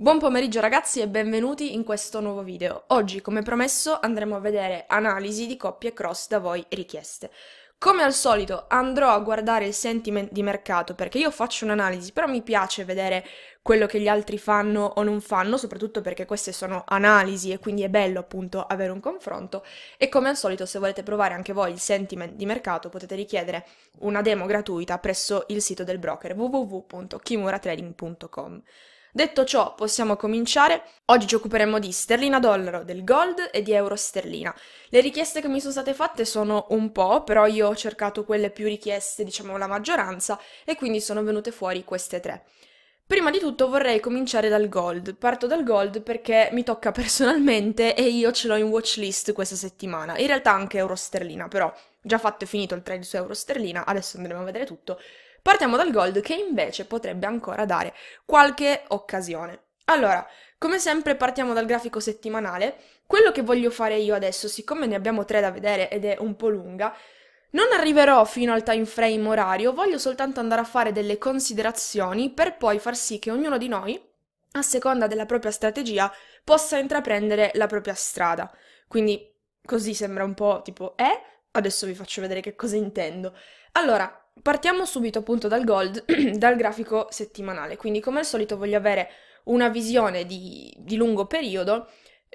Buon pomeriggio ragazzi e benvenuti in questo nuovo video. Oggi, come promesso, andremo a vedere analisi di coppie cross da voi richieste. Come al solito andrò a guardare il sentiment di mercato perché io faccio un'analisi, però mi piace vedere quello che gli altri fanno o non fanno, soprattutto perché queste sono analisi e quindi è bello appunto avere un confronto e come al solito se volete provare anche voi il sentiment di mercato potete richiedere una demo gratuita presso il sito del broker www.kimuratrading.com. Detto ciò, possiamo cominciare. Oggi ci occuperemo di sterlina dollaro, del gold e di euro sterlina. Le richieste che mi sono state fatte sono un po', però io ho cercato quelle più richieste, diciamo la maggioranza, e quindi sono venute fuori queste tre. Prima di tutto vorrei cominciare dal gold. Parto dal gold perché mi tocca personalmente e io ce l'ho in watchlist questa settimana. In realtà anche euro sterlina, però già fatto e finito il trade su euro sterlina, adesso andremo a vedere tutto. Partiamo dal Gold che invece potrebbe ancora dare qualche occasione. Allora, come sempre partiamo dal grafico settimanale. Quello che voglio fare io adesso, siccome ne abbiamo tre da vedere ed è un po' lunga, non arriverò fino al time frame orario, voglio soltanto andare a fare delle considerazioni per poi far sì che ognuno di noi, a seconda della propria strategia, possa intraprendere la propria strada. Quindi così sembra un po' tipo eh, adesso vi faccio vedere che cosa intendo. Allora, Partiamo subito appunto dal gold, dal grafico settimanale, quindi come al solito voglio avere una visione di, di lungo periodo,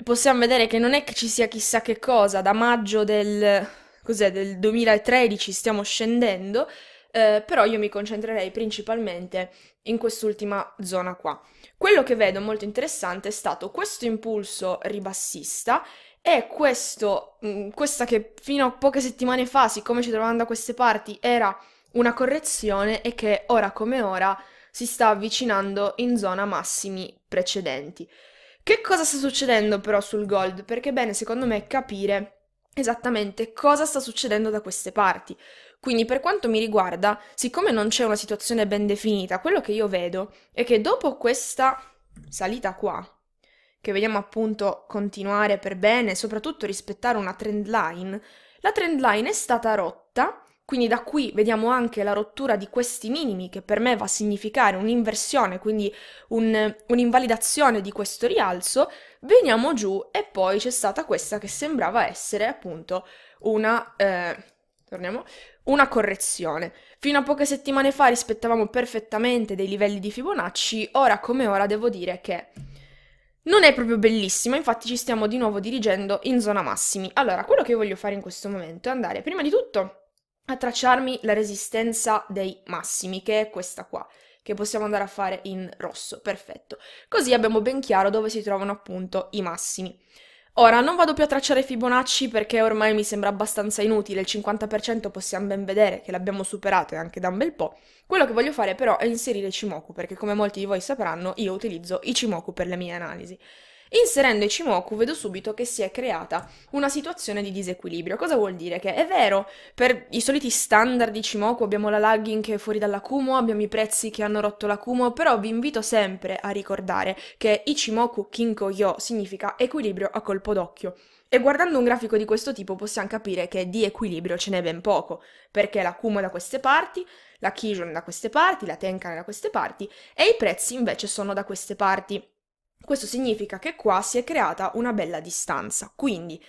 possiamo vedere che non è che ci sia chissà che cosa, da maggio del, del 2013 stiamo scendendo, eh, però io mi concentrerei principalmente in quest'ultima zona qua. Quello che vedo molto interessante è stato questo impulso ribassista e questo, mh, mm, questa che fino a poche settimane fa, siccome ci trovavamo da queste parti, era una correzione è che ora come ora si sta avvicinando in zona massimi precedenti. Che cosa sta succedendo però sul gold? Perché è bene secondo me capire esattamente cosa sta succedendo da queste parti. Quindi per quanto mi riguarda, siccome non c'è una situazione ben definita, quello che io vedo è che dopo questa salita qua, che vediamo appunto continuare per bene, soprattutto rispettare una trend line, la trend line è stata rotta quindi da qui vediamo anche la rottura di questi minimi che per me va a significare un'inversione, quindi un, un'invalidazione di questo rialzo, veniamo giù e poi c'è stata questa che sembrava essere appunto una, eh, torniamo, una correzione. Fino a poche settimane fa rispettavamo perfettamente dei livelli di Fibonacci, ora come ora devo dire che non è proprio bellissima, infatti ci stiamo di nuovo dirigendo in zona massimi. Allora, quello che voglio fare in questo momento è andare prima di tutto a tracciarmi la resistenza dei massimi, che è questa qua, che possiamo andare a fare in rosso, perfetto. Così abbiamo ben chiaro dove si trovano appunto i massimi. Ora, non vado più a tracciare Fibonacci perché ormai mi sembra abbastanza inutile, il 50% possiamo ben vedere che l'abbiamo superato e anche da un bel po'. Quello che voglio fare però è inserire Cimoku, perché come molti di voi sapranno io utilizzo i Cimoku per le mie analisi. Inserendo Ichimoku vedo subito che si è creata una situazione di disequilibrio. Cosa vuol dire? Che è vero, per i soliti standard di Ichimoku abbiamo la lagging che è fuori dall'acumo, abbiamo i prezzi che hanno rotto l'acumo, però vi invito sempre a ricordare che Ichimoku Kinko-yo significa equilibrio a colpo d'occhio. E guardando un grafico di questo tipo possiamo capire che di equilibrio ce n'è ben poco, perché l'acumo è da queste parti, la Kijon da queste parti, la Tenkan è da queste parti e i prezzi invece sono da queste parti. Questo significa che qua si è creata una bella distanza, quindi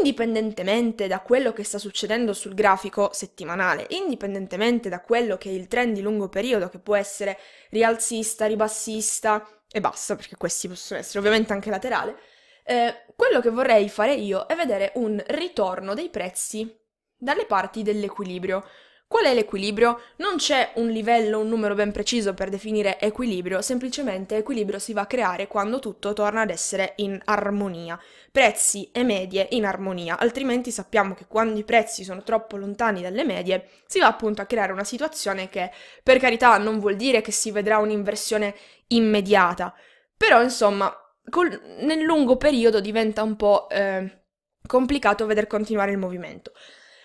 indipendentemente da quello che sta succedendo sul grafico settimanale, indipendentemente da quello che è il trend di lungo periodo, che può essere rialzista, ribassista e basta, perché questi possono essere ovviamente anche laterale, eh, quello che vorrei fare io è vedere un ritorno dei prezzi dalle parti dell'equilibrio, Qual è l'equilibrio? Non c'è un livello, un numero ben preciso per definire equilibrio, semplicemente equilibrio si va a creare quando tutto torna ad essere in armonia, prezzi e medie in armonia, altrimenti sappiamo che quando i prezzi sono troppo lontani dalle medie si va appunto a creare una situazione che per carità non vuol dire che si vedrà un'inversione immediata, però insomma col, nel lungo periodo diventa un po' eh, complicato vedere continuare il movimento.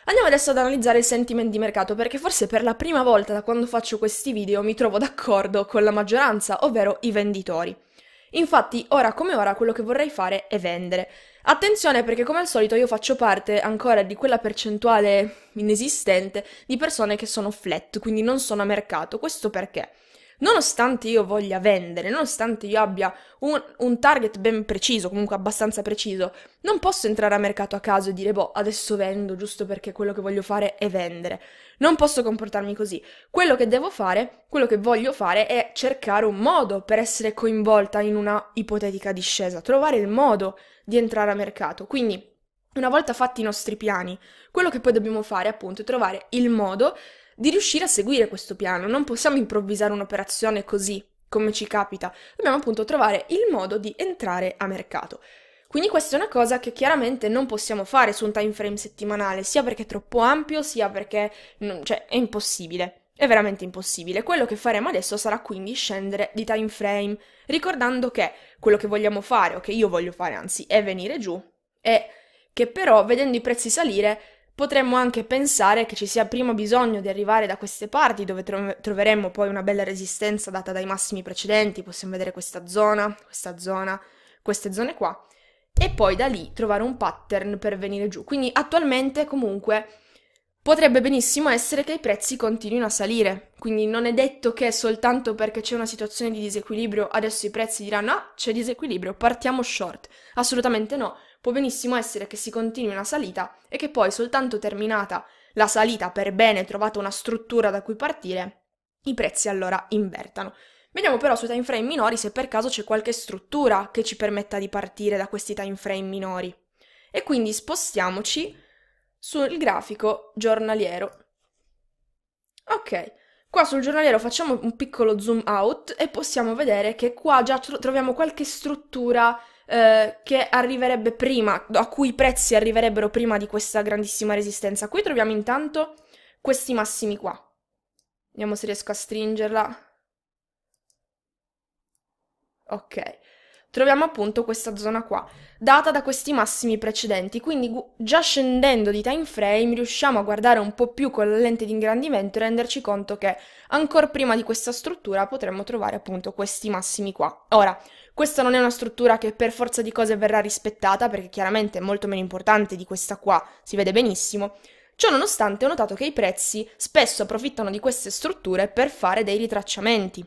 Andiamo adesso ad analizzare il sentiment di mercato perché forse per la prima volta da quando faccio questi video mi trovo d'accordo con la maggioranza, ovvero i venditori. Infatti, ora come ora, quello che vorrei fare è vendere. Attenzione perché come al solito io faccio parte ancora di quella percentuale inesistente di persone che sono flat, quindi non sono a mercato. Questo perché? nonostante io voglia vendere, nonostante io abbia un, un, target ben preciso, comunque abbastanza preciso, non posso entrare a mercato a caso e dire boh, adesso vendo giusto perché quello che voglio fare è vendere. Non posso comportarmi così. Quello che devo fare, quello che voglio fare è cercare un modo per essere coinvolta in una ipotetica discesa, trovare il modo di entrare a mercato. Quindi, una volta fatti i nostri piani, quello che poi dobbiamo fare appunto è trovare il modo di riuscire a seguire questo piano. Non possiamo improvvisare un'operazione così, come ci capita. Dobbiamo appunto trovare il modo di entrare a mercato. Quindi questa è una cosa che chiaramente non possiamo fare su un time frame settimanale, sia perché è troppo ampio, sia perché non, cioè, è impossibile. È veramente impossibile. Quello che faremo adesso sarà quindi scendere di time frame, ricordando che quello che vogliamo fare, o che io voglio fare anzi, è venire giù, e che però vedendo i prezzi salire Potremmo anche pensare che ci sia prima bisogno di arrivare da queste parti dove tro- troveremmo poi una bella resistenza data dai massimi precedenti, possiamo vedere questa zona, questa zona, queste zone qua, e poi da lì trovare un pattern per venire giù. Quindi attualmente comunque potrebbe benissimo essere che i prezzi continuino a salire, quindi non è detto che soltanto perché c'è una situazione di disequilibrio adesso i prezzi diranno ah c'è disequilibrio, partiamo short, assolutamente no, può benissimo essere che si continui una salita e che poi soltanto terminata la salita per bene, trovata una struttura da cui partire, i prezzi allora invertano. Vediamo però sui time frame minori se per caso c'è qualche struttura che ci permetta di partire da questi time frame minori. E quindi spostiamoci sul grafico giornaliero. Ok, qua sul giornaliero facciamo un piccolo zoom out e possiamo vedere che qua già tro- troviamo qualche struttura eh, che arriverebbe prima, a cui i prezzi arriverebbero prima di questa grandissima resistenza. Qui troviamo intanto questi massimi qua. Vediamo se riesco a stringerla. Ok. Troviamo appunto questa zona qua, data da questi massimi precedenti, quindi gu- già scendendo di time frame riusciamo a guardare un po' più con la lente di ingrandimento e renderci conto che ancora prima di questa struttura potremmo trovare appunto questi massimi qua. Ora, questa non è una struttura che per forza di cose verrà rispettata, perché chiaramente è molto meno importante di questa qua, si vede benissimo. Ciononostante ho notato che i prezzi spesso approfittano di queste strutture per fare dei ritracciamenti.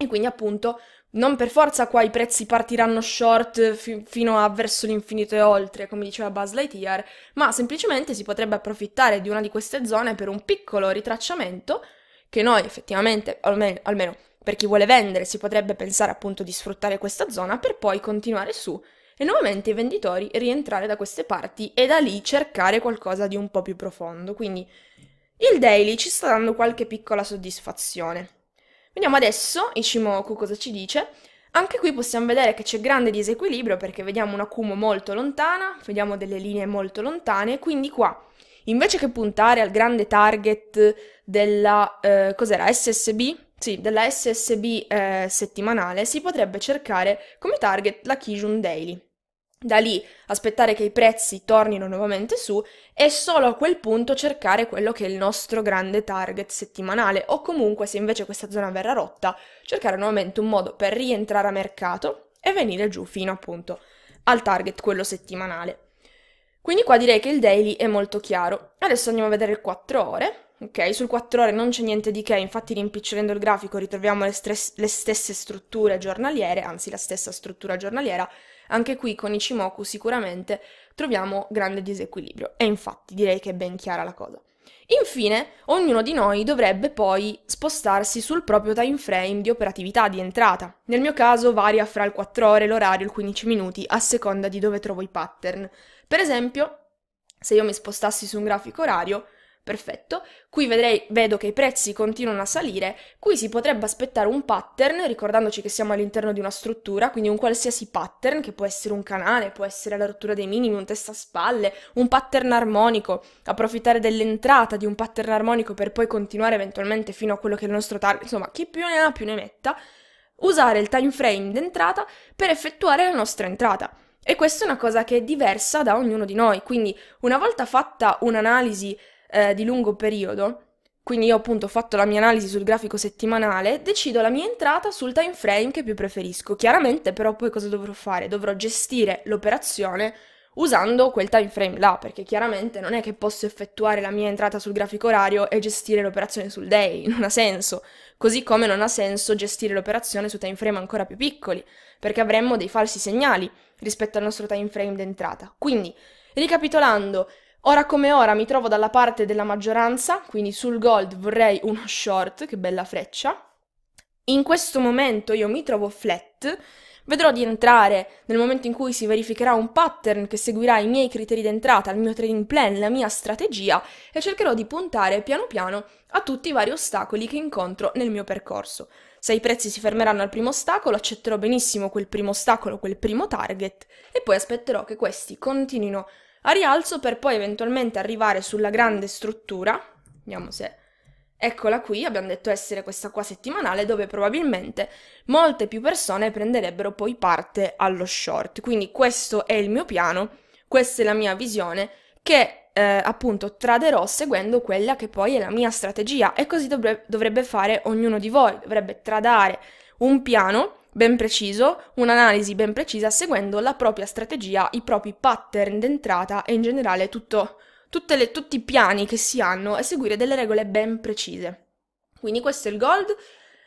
E quindi appunto non per forza qua i prezzi partiranno short fi- fino a verso l'infinito e oltre, come diceva Buzz Lightyear, ma semplicemente si potrebbe approfittare di una di queste zone per un piccolo ritracciamento che noi effettivamente, almeno, almeno per chi vuole vendere si potrebbe pensare appunto di sfruttare questa zona per poi continuare su e nuovamente i venditori rientrare da queste parti e da lì cercare qualcosa di un po' più profondo. Quindi il daily ci sta dando qualche piccola soddisfazione. Vediamo adesso Ichimoku cosa ci dice. Anche qui possiamo vedere che c'è grande disequilibrio perché vediamo un Kumo molto lontana, vediamo delle linee molto lontane, quindi qua invece che puntare al grande target della eh, cos'era SSB, sì, della SSB eh, settimanale, si potrebbe cercare come target la Kijun Daily. Da lì aspettare che i prezzi tornino nuovamente su e solo a quel punto cercare quello che è il nostro grande target settimanale o comunque se invece questa zona verrà rotta cercare nuovamente un modo per rientrare a mercato e venire giù fino appunto al target quello settimanale. Quindi qua direi che il daily è molto chiaro. Adesso andiamo a vedere il 4 ore Ok, sul 4 ore non c'è niente di che, infatti rimpicciolendo il grafico ritroviamo le, stres- le, stesse strutture giornaliere, anzi la stessa struttura giornaliera, anche qui con Ichimoku sicuramente troviamo grande disequilibrio e infatti direi che è ben chiara la cosa. Infine, ognuno di noi dovrebbe poi spostarsi sul proprio time frame di operatività, di entrata. Nel mio caso varia fra il 4 ore, l'orario, il 15 minuti, a seconda di dove trovo i pattern. Per esempio, se io mi spostassi su un grafico orario, perfetto. Qui vedrei, vedo che i prezzi continuano a salire, qui si potrebbe aspettare un pattern, ricordandoci che siamo all'interno di una struttura, quindi un qualsiasi pattern, che può essere un canale, può essere la rottura dei minimi, un a spalle, un pattern armonico, approfittare dell'entrata di un pattern armonico per poi continuare eventualmente fino a quello che è il nostro target, insomma, chi più ne ha più ne metta, usare il time frame d'entrata per effettuare la nostra entrata. E questa è una cosa che è diversa da ognuno di noi, quindi una volta fatta un'analisi eh, di lungo periodo, quindi io appunto ho fatto la mia analisi sul grafico settimanale, decido la mia entrata sul time frame che più preferisco. Chiaramente però poi cosa dovrò fare? Dovrò gestire l'operazione usando quel time frame là, perché chiaramente non è che posso effettuare la mia entrata sul grafico orario e gestire l'operazione sul day, non ha senso. Così come non ha senso gestire l'operazione su time frame ancora più piccoli, perché avremmo dei falsi segnali rispetto al nostro time frame d'entrata. Quindi, ricapitolando, Ora come ora mi trovo dalla parte della maggioranza, quindi sul gold vorrei uno short, che bella freccia. In questo momento io mi trovo flat, vedrò di entrare nel momento in cui si verificherà un pattern che seguirà i miei criteri d'entrata, il mio trading plan, la mia strategia e cercherò di puntare piano piano a tutti i vari ostacoli che incontro nel mio percorso. Se i prezzi si fermeranno al primo ostacolo, accetterò benissimo quel primo ostacolo, quel primo target e poi aspetterò che questi continuino a a rialzo per poi eventualmente arrivare sulla grande struttura, vediamo se Eccola qui, abbiamo detto essere questa qua settimanale dove probabilmente molte più persone prenderebbero poi parte allo short. Quindi questo è il mio piano, questa è la mia visione che eh, appunto traderò seguendo quella che poi è la mia strategia e così dovrebbe fare ognuno di voi, dovrebbe tradare un piano ben preciso, un'analisi ben precisa seguendo la propria strategia, i propri pattern d'entrata e in generale tutto, le, tutti i piani che si hanno e seguire delle regole ben precise. Quindi questo è il gold.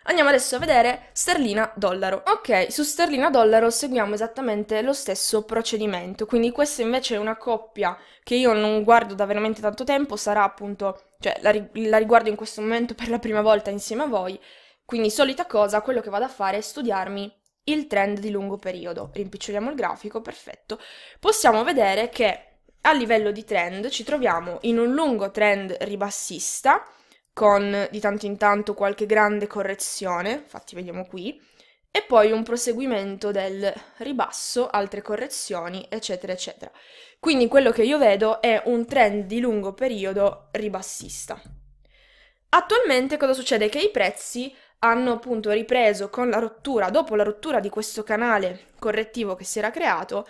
Andiamo adesso a vedere sterlina dollaro. Ok, su sterlina dollaro seguiamo esattamente lo stesso procedimento, quindi questa invece è una coppia che io non guardo da veramente tanto tempo, sarà appunto, cioè la, la riguardo in questo momento per la prima volta insieme a voi quindi, solita cosa, quello che vado a fare è studiarmi il trend di lungo periodo. Rimpiccioliamo il grafico, perfetto. Possiamo vedere che a livello di trend ci troviamo in un lungo trend ribassista con di tanto in tanto qualche grande correzione, infatti vediamo qui, e poi un proseguimento del ribasso, altre correzioni, eccetera, eccetera. Quindi quello che io vedo è un trend di lungo periodo ribassista. Attualmente cosa succede? Che i prezzi hanno appunto ripreso con la rottura, dopo la rottura di questo canale correttivo che si era creato,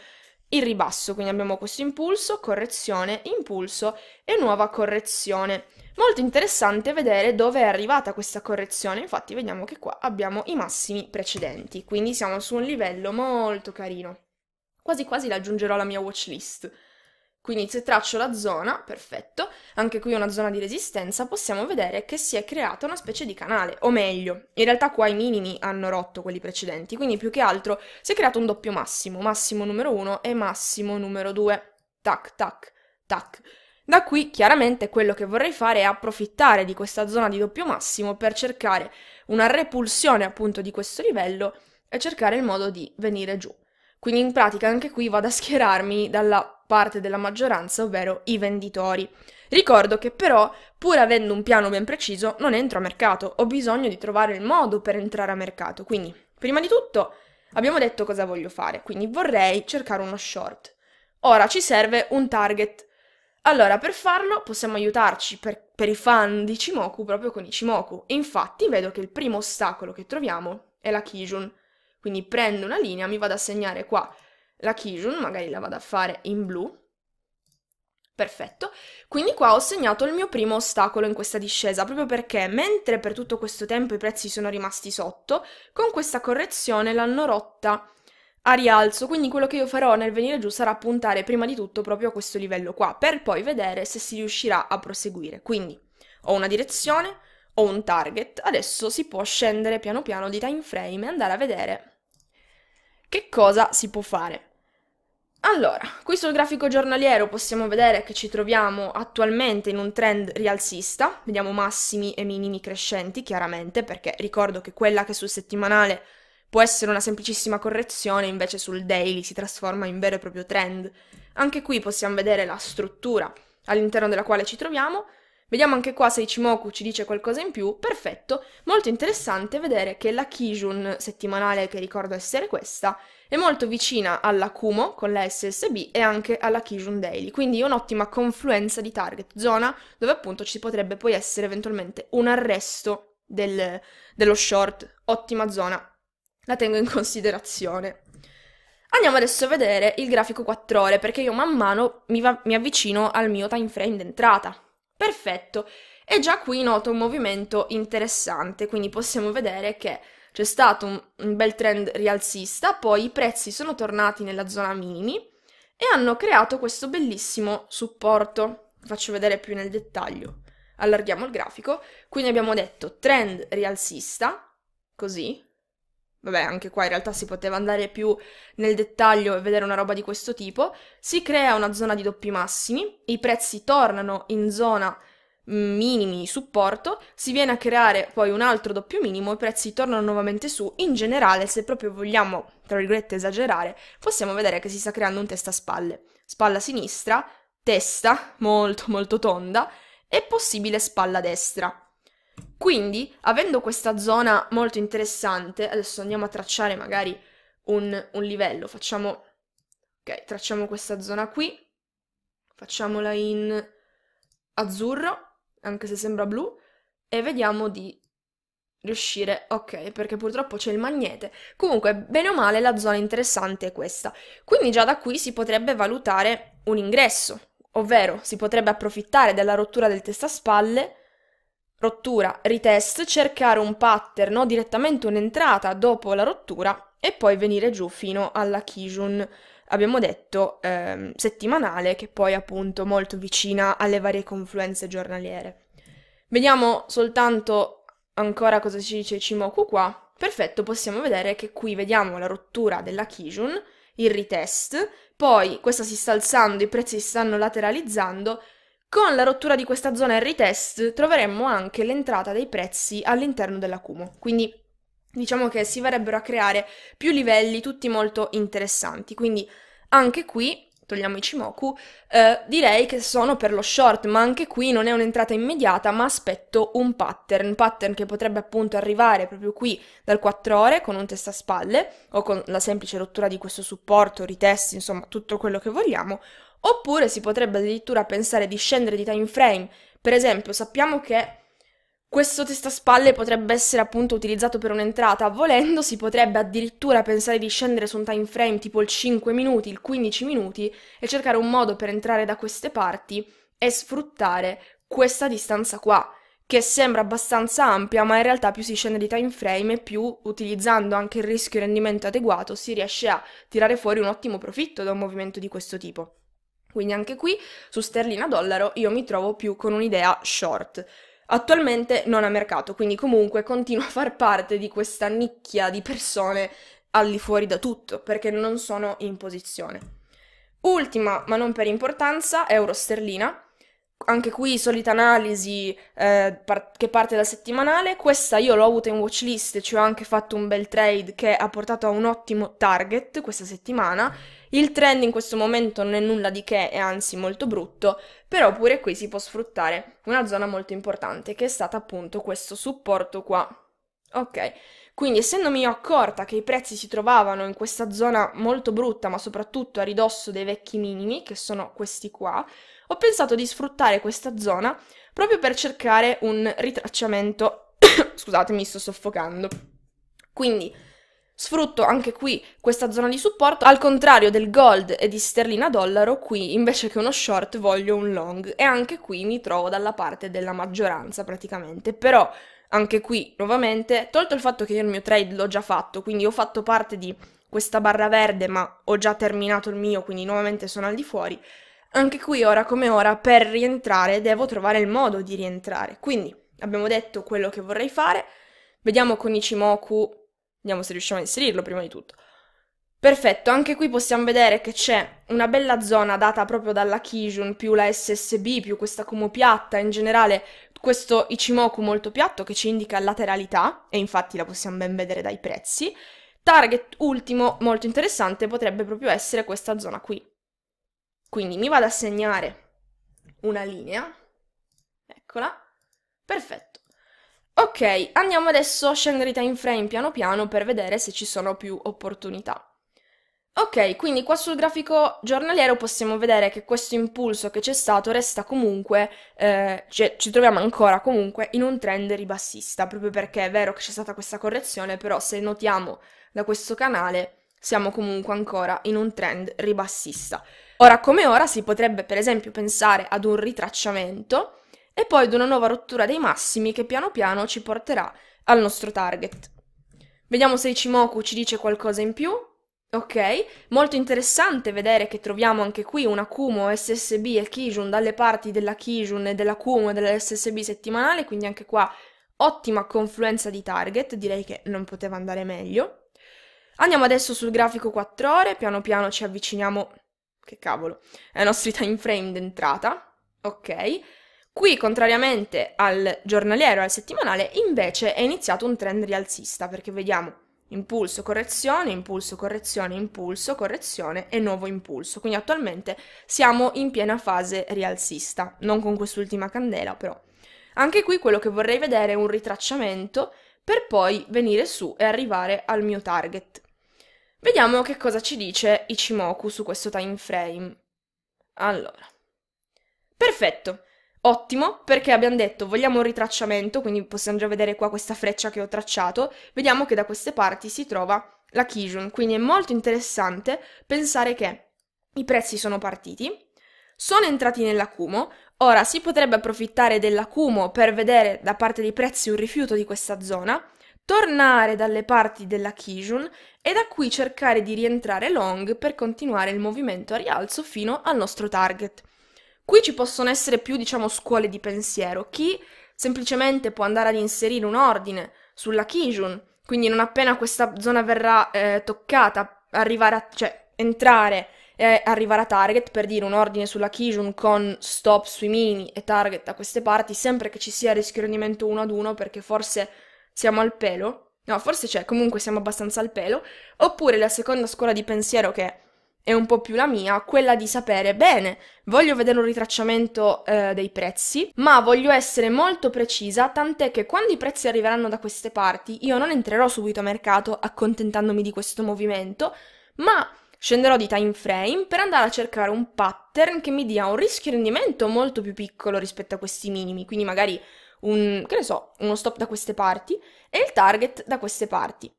il ribasso, quindi abbiamo questo impulso, correzione, impulso e nuova correzione. Molto interessante vedere dove è arrivata questa correzione, infatti vediamo che qua abbiamo i massimi precedenti, quindi siamo su un livello molto carino. Quasi quasi raggiungerò alla mia watch list. Quindi se traccio la zona, perfetto, anche qui una zona di resistenza, possiamo vedere che si è creata una specie di canale, o meglio, in realtà qua i minimi hanno rotto quelli precedenti, quindi più che altro si è creato un doppio massimo, massimo numero 1 e massimo numero 2. Tac, tac, tac. Da qui chiaramente quello che vorrei fare è approfittare di questa zona di doppio massimo per cercare una repulsione appunto di questo livello e cercare il modo di venire giù. Quindi in pratica anche qui vado a schierarmi dalla parte della maggioranza, ovvero i venditori. Ricordo che però, pur avendo un piano ben preciso, non entro a mercato, ho bisogno di trovare il modo per entrare a mercato. Quindi, prima di tutto, abbiamo detto cosa voglio fare, quindi vorrei cercare uno short. Ora ci serve un target. Allora, per farlo possiamo aiutarci per, per i fan di Cimoku proprio con i Cimoku. Infatti vedo che il primo ostacolo che troviamo è la Kijun. Quindi prendo una linea, mi vado a segnare qua la Kijun, magari la vado a fare in blu. Perfetto, quindi qua ho segnato il mio primo ostacolo in questa discesa, proprio perché mentre per tutto questo tempo i prezzi sono rimasti sotto, con questa correzione l'hanno rotta a rialzo, quindi quello che io farò nel venire giù sarà puntare prima di tutto proprio a questo livello qua, per poi vedere se si riuscirà a proseguire. Quindi ho una direzione, ho un target, adesso si può scendere piano piano di time frame e andare a vedere che cosa si può fare. Allora, qui sul grafico giornaliero possiamo vedere che ci troviamo attualmente in un trend rialzista, vediamo massimi e minimi crescenti chiaramente, perché ricordo che quella che sul settimanale può essere una semplicissima correzione, invece sul daily si trasforma in vero e proprio trend. Anche qui possiamo vedere la struttura all'interno della quale ci troviamo, Vediamo anche qua se Ichimoku ci dice qualcosa in più. Perfetto, molto interessante vedere che la Kijun settimanale, che ricordo essere questa, è molto vicina alla Kumo con la SSB e anche alla Kijun Daily, quindi un'ottima confluenza di target, zona dove appunto ci potrebbe poi essere eventualmente un arresto del, dello short, ottima zona, la tengo in considerazione. Andiamo adesso a vedere il grafico 4 ore perché io man mano mi, va- mi avvicino al mio time frame d'entrata Perfetto. E già qui noto un movimento interessante, quindi possiamo vedere che c'è stato un, un bel trend rialzista, poi i prezzi sono tornati nella zona minimi e hanno creato questo bellissimo supporto. faccio vedere più nel dettaglio. Allarghiamo il grafico, quindi abbiamo detto trend rialzista, così, vabbè, anche qua in realtà si poteva andare più nel dettaglio e vedere una roba di questo tipo, si crea una zona di doppi massimi, i prezzi tornano in zona mm, minimi di supporto, si viene a creare poi un altro doppio minimo, i prezzi tornano nuovamente su, in generale se proprio vogliamo, tra virgolette, esagerare, possiamo vedere che si sta creando un testa a spalle, spalla sinistra, testa molto molto tonda e possibile spalla destra. Quindi, avendo questa zona molto interessante, adesso andiamo a tracciare magari un, un livello, facciamo, ok, tracciamo questa zona qui, facciamola in azzurro, anche se sembra blu, e vediamo di riuscire, ok, perché purtroppo c'è il magnete. Comunque, bene o male, la zona interessante è questa. Quindi già da qui si potrebbe valutare un ingresso, ovvero si potrebbe approfittare della rottura del testaspalle rottura, retest, cercare un pattern o direttamente un'entrata dopo la rottura e poi venire giù fino alla Kijun, abbiamo detto, ehm, settimanale, che poi appunto molto vicina alle varie confluenze giornaliere. Vediamo soltanto ancora cosa ci dice Cimoku qua. Perfetto, possiamo vedere che qui vediamo la rottura della Kijun, il retest, poi questa si sta alzando, i prezzi si stanno lateralizzando, con la rottura di questa zona in retest troveremmo anche l'entrata dei prezzi all'interno dell'acumo, quindi diciamo che si verrebbero a creare più livelli tutti molto interessanti, quindi anche qui togliamo i Cimoku, eh, direi che sono per lo short, ma anche qui non è un'entrata immediata, ma aspetto un pattern, un pattern che potrebbe appunto arrivare proprio qui dal 4 ore con un testaspalle o con la semplice rottura di questo supporto, ritesti, insomma tutto quello che vogliamo, Oppure si potrebbe addirittura pensare di scendere di time frame. Per esempio, sappiamo che questo testaspalle potrebbe essere appunto utilizzato per un'entrata, volendo si potrebbe addirittura pensare di scendere su un time frame tipo il 5 minuti, il 15 minuti e cercare un modo per entrare da queste parti e sfruttare questa distanza qua, che sembra abbastanza ampia, ma in realtà più si scende di time frame e più utilizzando anche il rischio rendimento adeguato si riesce a tirare fuori un ottimo profitto da un movimento di questo tipo. Quindi anche qui su sterlina dollaro io mi trovo più con un'idea short. Attualmente non a mercato, quindi comunque continuo a far parte di questa nicchia di persone al di fuori da tutto, perché non sono in posizione. Ultima, ma non per importanza, euro sterlina. Anche qui solita analisi eh, par- che parte da settimanale. Questa io l'ho avuta in watchlist, ci ho anche fatto un bel trade che ha portato a un ottimo target questa settimana il trend in questo momento non è nulla di che, è anzi molto brutto, però pure qui si può sfruttare una zona molto importante che è stata appunto questo supporto qua. Ok, quindi essendomi accorta che i prezzi si trovavano in questa zona molto brutta, ma soprattutto a ridosso dei vecchi minimi, che sono questi qua, ho pensato di sfruttare questa zona proprio per cercare un ritracciamento. Scusate, mi sto soffocando. Quindi Sfrutto anche qui questa zona di supporto, al contrario del gold e di sterlina dollaro, qui invece che uno short voglio un long e anche qui mi trovo dalla parte della maggioranza praticamente, però anche qui nuovamente, tolto il fatto che io il mio trade l'ho già fatto, quindi ho fatto parte di questa barra verde ma ho già terminato il mio, quindi nuovamente sono al di fuori, anche qui ora come ora per rientrare devo trovare il modo di rientrare, quindi abbiamo detto quello che vorrei fare, vediamo con Ichimoku Vediamo se riusciamo a inserirlo prima di tutto. Perfetto, anche qui possiamo vedere che c'è una bella zona data proprio dalla Kijun, più la SSB, più questa Kumo piatta, in generale questo Ichimoku molto piatto che ci indica lateralità, e infatti la possiamo ben vedere dai prezzi. Target ultimo molto interessante potrebbe proprio essere questa zona qui. Quindi mi vado a segnare una linea, eccola, perfetto. Ok, andiamo adesso a scendere i time frame piano piano per vedere se ci sono più opportunità. Ok, quindi qua sul grafico giornaliero possiamo vedere che questo impulso che c'è stato resta comunque, eh, cioè ci troviamo ancora comunque in un trend ribassista, proprio perché è vero che c'è stata questa correzione, però se notiamo da questo canale siamo comunque ancora in un trend ribassista. Ora come ora si potrebbe per esempio pensare ad un ritracciamento, e poi ad una nuova rottura dei massimi che piano piano ci porterà al nostro target. Vediamo se Ichimoku ci dice qualcosa in più. Ok, molto interessante vedere che troviamo anche qui un Akumo, SSB e Kijun dalle parti della Kijun e dell'Akumo e dell'SSB settimanale, quindi anche qua ottima confluenza di target, direi che non poteva andare meglio. Andiamo adesso sul grafico 4 ore, piano piano ci avviciniamo, che cavolo, ai nostri time frame d'entrata, ok. Qui, contrariamente al giornaliero e al settimanale, invece è iniziato un trend rialzista, perché vediamo impulso, correzione, impulso, correzione, impulso, correzione e nuovo impulso. Quindi attualmente siamo in piena fase rialzista, non con quest'ultima candela però. Anche qui quello che vorrei vedere è un ritracciamento per poi venire su e arrivare al mio target. Vediamo che cosa ci dice Ichimoku su questo time frame. Allora. Perfetto. Ottimo, perché abbiamo detto vogliamo un ritracciamento, quindi possiamo già vedere qua questa freccia che ho tracciato. Vediamo che da queste parti si trova la Kijun, quindi è molto interessante pensare che i prezzi sono partiti, sono entrati nell'acumo, ora si potrebbe approfittare dell'acumo per vedere da parte dei prezzi un rifiuto di questa zona, tornare dalle parti della Kijun e da qui cercare di rientrare long per continuare il movimento a rialzo fino al nostro target. Qui ci possono essere più, diciamo, scuole di pensiero. Chi semplicemente può andare ad inserire un ordine sulla Kijun, quindi non appena questa zona verrà eh, toccata, arrivare a, cioè entrare e arrivare a target per dire un ordine sulla Kijun con stop sui mini e target a queste parti, sempre che ci sia rischio rendimento uno ad uno perché forse siamo al pelo. No, forse c'è, comunque siamo abbastanza al pelo. Oppure la seconda scuola di pensiero che è e un po' più la mia, quella di sapere bene, voglio vedere un ritracciamento eh, dei prezzi, ma voglio essere molto precisa, tant'è che quando i prezzi arriveranno da queste parti, io non entrerò subito a mercato accontentandomi di questo movimento, ma scenderò di time frame per andare a cercare un pattern che mi dia un rischio rendimento molto più piccolo rispetto a questi minimi, quindi magari un, che ne so, uno stop da queste parti e il target da queste parti.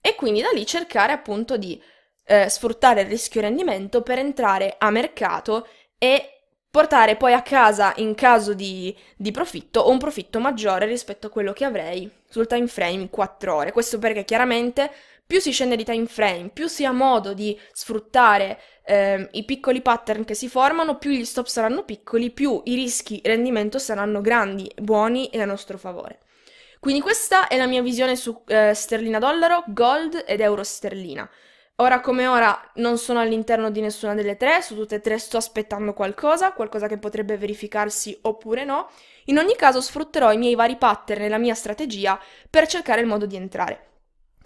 E quindi da lì cercare appunto di eh, sfruttare il rischio rendimento per entrare a mercato e portare poi a casa in caso di, di, profitto un profitto maggiore rispetto a quello che avrei sul time frame 4 ore. Questo perché chiaramente più si scende di time frame, più si ha modo di sfruttare eh, i piccoli pattern che si formano, più gli stop saranno piccoli, più i rischi rendimento saranno grandi, buoni e a nostro favore. Quindi questa è la mia visione su eh, sterlina dollaro, gold ed euro sterlina. Ora come ora non sono all'interno di nessuna delle tre, su tutte e tre sto aspettando qualcosa, qualcosa che potrebbe verificarsi oppure no. In ogni caso sfrutterò i miei vari pattern e la mia strategia per cercare il modo di entrare.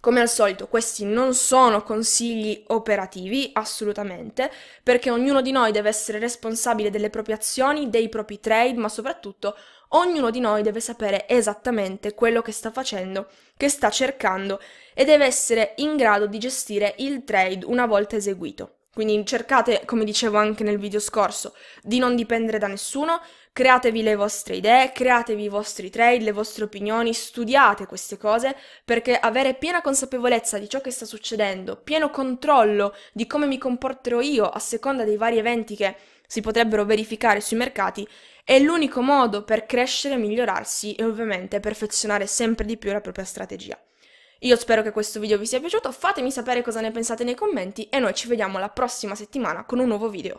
Come al solito, questi non sono consigli operativi, assolutamente, perché ognuno di noi deve essere responsabile delle proprie azioni, dei propri trade, ma soprattutto ognuno di noi deve sapere esattamente quello che sta facendo, che sta cercando e deve essere in grado di gestire il trade una volta eseguito. Quindi cercate, come dicevo anche nel video scorso, di non dipendere da nessuno, createvi le vostre idee, createvi i vostri trade, le vostre opinioni, studiate queste cose perché avere piena consapevolezza di ciò che sta succedendo, pieno controllo di come mi comporterò io a seconda dei vari eventi che si potrebbero verificare sui mercati è l'unico modo per crescere, migliorarsi e ovviamente perfezionare sempre di più la propria strategia. Io spero che questo video vi sia piaciuto, fatemi sapere cosa ne pensate nei commenti e noi ci vediamo la prossima settimana con un nuovo video.